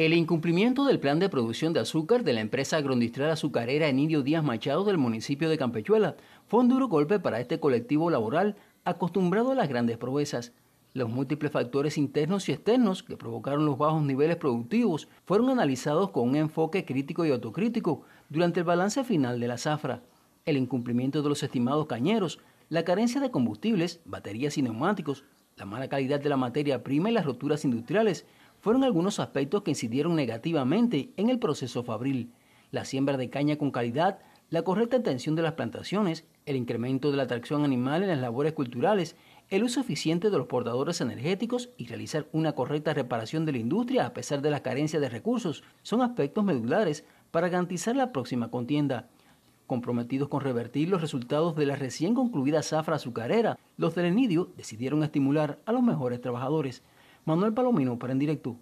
El incumplimiento del plan de producción de azúcar de la empresa agroindustrial azucarera Enidio Díaz Machado del municipio de Campechuela fue un duro golpe para este colectivo laboral acostumbrado a las grandes proezas. Los múltiples factores internos y externos que provocaron los bajos niveles productivos fueron analizados con un enfoque crítico y autocrítico durante el balance final de la zafra. El incumplimiento de los estimados cañeros, la carencia de combustibles, baterías y neumáticos, la mala calidad de la materia prima y las roturas industriales fueron algunos aspectos que incidieron negativamente en el proceso fabril. La siembra de caña con calidad, la correcta atención de las plantaciones, el incremento de la atracción animal en las labores culturales, el uso eficiente de los portadores energéticos y realizar una correcta reparación de la industria a pesar de la carencia de recursos son aspectos medulares para garantizar la próxima contienda. Comprometidos con revertir los resultados de la recién concluida zafra azucarera, los del Enidio decidieron estimular a los mejores trabajadores, Manuel Palomino para En Directo